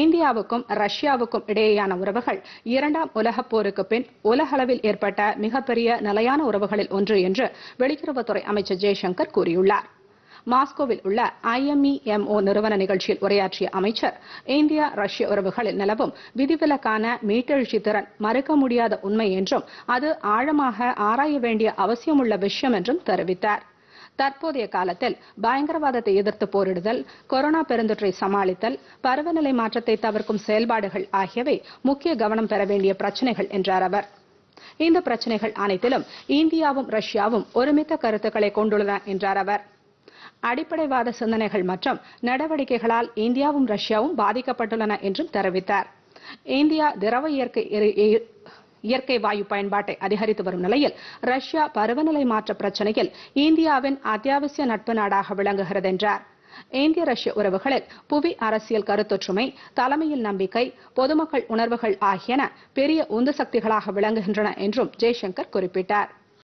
இந்தியாவுக்கும் ரஷ்யாவுக்கும் இடையேயான உறவுகள் இரண்டாம் உலகப் போருக்கு பின் உலகளவில் ஏற்பட்ட மிகப்பெரிய நிலையான உறவுகளில் ஒன்று என்று வெளியுறவுத்துறை அமைச்சர் ஜெய்சங்கர் கூறியுள்ளார் மாஸ்கோவில் உள்ள ஐஎம்இஎம்ஓ நிறுவன நிகழ்ச்சியில் உரையாற்றிய அமைச்சர் இந்தியா ரஷ்ய உறவுகளில் நிலவும் விதிவிலக்கான மீட்டெழுச்சி திறன் மறுக்க முடியாத உண்மை என்றும் அது ஆழமாக ஆராய வேண்டிய அவசியமுள்ள விஷயம் என்றும் தெரிவித்தார் தற்போதைய காலத்தில் பயங்கரவாதத்தை எதிர்த்து போரிடுதல் கொரோனா பெருந்தொற்றை சமாளித்தல் பருவநிலை மாற்றத்தை தவிர்க்கும் செயல்பாடுகள் ஆகியவை முக்கிய கவனம் பெற வேண்டிய பிரச்சினைகள் என்றார் அவர் இந்த பிரச்சினைகள் அனைத்திலும் இந்தியாவும் ரஷ்யாவும் ஒருமித்த கருத்துக்களை கொண்டுள்ளன என்றார் அவர் அடிப்படைவாத சிந்தனைகள் மற்றும் நடவடிக்கைகளால் இந்தியாவும் ரஷ்யாவும் பாதிக்கப்பட்டுள்ளன என்றும் தெரிவித்தார் இந்தியா திரவ இயற்கை இயற்கை வாயு பயன்பாட்டை அதிகரித்து வரும் நிலையில் ரஷ்யா பருவநிலை மாற்ற பிரச்சினையில் இந்தியாவின் அத்தியாவசிய நட்பு நாடாக விளங்குகிறது என்றார் இந்திய ரஷ்ய உறவுகளில் புவி அரசியல் கருத்தொற்றுமை தலைமையில் நம்பிக்கை பொதுமக்கள் உணர்வுகள் ஆகியன பெரிய உந்து சக்திகளாக விளங்குகின்றன என்றும் ஜெய்சங்கர் குறிப்பிட்டார்